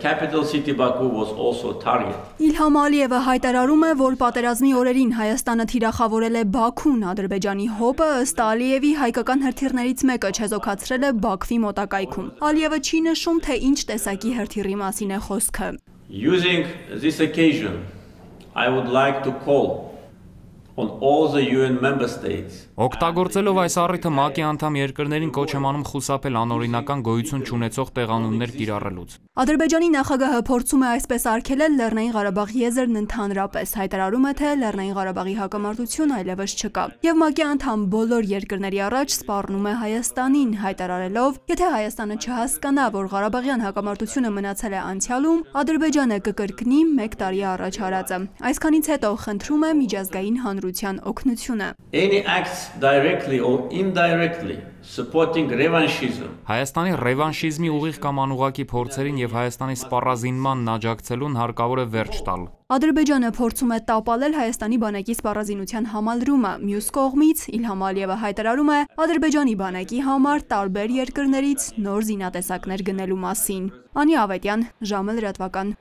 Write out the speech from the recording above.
Capital City Baku was also a target. Իլհամ Ալիևը հայտարարում է, որ պատերազմի օրերին Հայաստանը թիրախավորել է Բաքուն, Ադրբեջանի հոպը ըստ Ալիևի հայկական հրթիռներից մեկը չեզոքացրել է Բաքվի մոտակայքում։ Ալիևը չի նշում, թե ինչ տեսակի հրթիռի մասին է խոսքը։ Using this occasion, I would like to call on all the UN member states. Օգտագործելով այս առիթը ՄԱԿ-ի անդամ երկրներին կոչ եմ անում խուսափել անօրինական գոյություն չունեցող տեղանուններ կիրառելուց։ Ադրբեջանի նախագահը փորձում է այսպես արգելել Լեռնային Ղարաբաղի եզրն ընդհանրապես, հայտարարում է, թե Լեռնային Ղարաբաղի հակամարտություն այլևս չկա։ Եվ ՄԱԿ-ի անդամ բոլոր երկրների առաջ սպառնում է Հայաստանին, հայտարարելով, եթե Հայաստանը չհասկանա, որ Ղարաբաղյան հակամարտությունը մնացել է անցյալում, Ադրբեջանը կկրկնի 1 տարի առաջ արածը։ Այսքանից հետո խնդրում է միջազգային հանրության ընտրության օգնությունը։ Any act directly or indirectly supporting revanchism Հայաստանի ռևանշիզմի ուղիղ կամ անուղակի փորձերին եւ Հայաստանի սպառազինման աջակցելուն հարկավոր է վերջ տալ։ Ադրբեջանը փորձում է տապալել Հայաստանի բանակի սպառազինության համալրումը։ Մյուս կողմից Իլհամ Ալիևը հայտարարում է Ադրբեջանի բանակի համար տարբեր երկրներից նոր զինատեսակներ գնելու մասին։ Անի Ավետյան, ժամը լրատվական